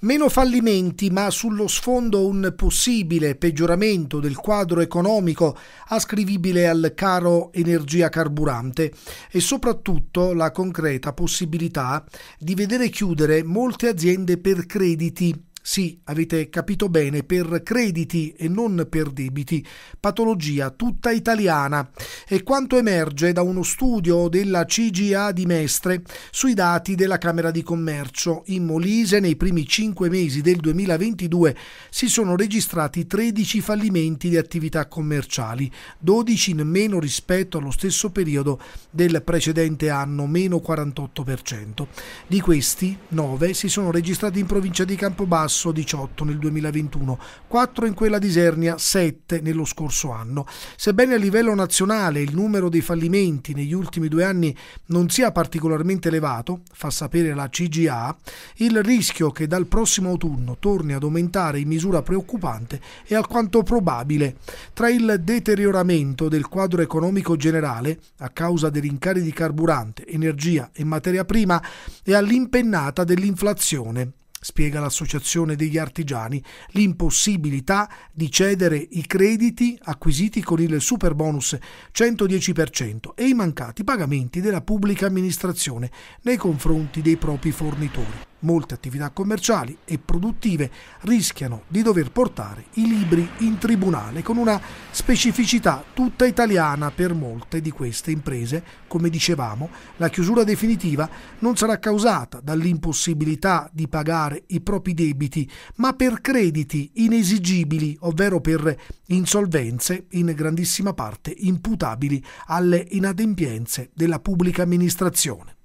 Meno fallimenti, ma sullo sfondo un possibile peggioramento del quadro economico ascrivibile al caro energia carburante e soprattutto la concreta possibilità di vedere chiudere molte aziende per crediti sì, avete capito bene, per crediti e non per debiti, patologia tutta italiana. E quanto emerge da uno studio della CGA di Mestre sui dati della Camera di Commercio. In Molise nei primi 5 mesi del 2022 si sono registrati 13 fallimenti di attività commerciali, 12 in meno rispetto allo stesso periodo del precedente anno, meno 48%. Di questi 9 si sono registrati in provincia di Campobasso Sasso 18 nel 2021, 4 in quella di Isernia, 7 nello scorso anno. Sebbene a livello nazionale il numero dei fallimenti negli ultimi due anni non sia particolarmente elevato, fa sapere la CGA, il rischio che dal prossimo autunno torni ad aumentare in misura preoccupante è alquanto probabile. Tra il deterioramento del quadro economico generale, a causa dei rincari di carburante, energia e materia prima, e all'impennata dell'inflazione spiega l'Associazione degli Artigiani, l'impossibilità di cedere i crediti acquisiti con il super bonus 110% e i mancati pagamenti della pubblica amministrazione nei confronti dei propri fornitori. Molte attività commerciali e produttive rischiano di dover portare i libri in tribunale con una specificità tutta italiana per molte di queste imprese. Come dicevamo, la chiusura definitiva non sarà causata dall'impossibilità di pagare i propri debiti, ma per crediti inesigibili, ovvero per insolvenze in grandissima parte imputabili alle inadempienze della pubblica amministrazione.